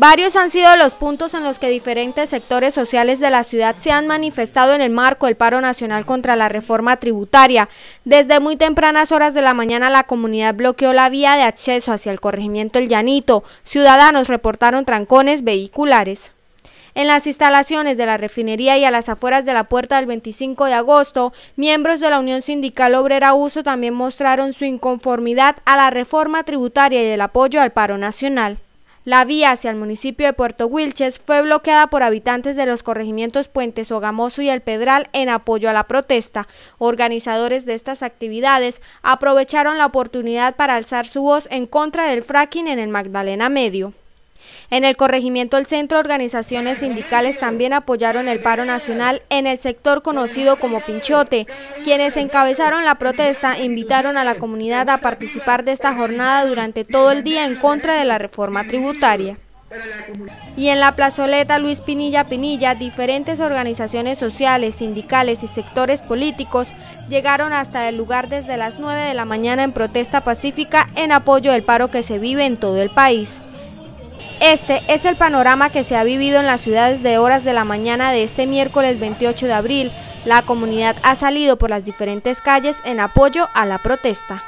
Varios han sido los puntos en los que diferentes sectores sociales de la ciudad se han manifestado en el marco del paro nacional contra la reforma tributaria. Desde muy tempranas horas de la mañana la comunidad bloqueó la vía de acceso hacia el corregimiento El Llanito. Ciudadanos reportaron trancones vehiculares. En las instalaciones de la refinería y a las afueras de la puerta del 25 de agosto, miembros de la Unión Sindical Obrera Uso también mostraron su inconformidad a la reforma tributaria y el apoyo al paro nacional. La vía hacia el municipio de Puerto Wilches fue bloqueada por habitantes de los corregimientos Puentes Ogamoso y El Pedral en apoyo a la protesta. Organizadores de estas actividades aprovecharon la oportunidad para alzar su voz en contra del fracking en el Magdalena Medio. En el corregimiento del centro, organizaciones sindicales también apoyaron el paro nacional en el sector conocido como Pinchote. Quienes encabezaron la protesta e invitaron a la comunidad a participar de esta jornada durante todo el día en contra de la reforma tributaria. Y en la plazoleta Luis Pinilla Pinilla, diferentes organizaciones sociales, sindicales y sectores políticos llegaron hasta el lugar desde las 9 de la mañana en protesta pacífica en apoyo del paro que se vive en todo el país. Este es el panorama que se ha vivido en las ciudades de horas de la mañana de este miércoles 28 de abril. La comunidad ha salido por las diferentes calles en apoyo a la protesta.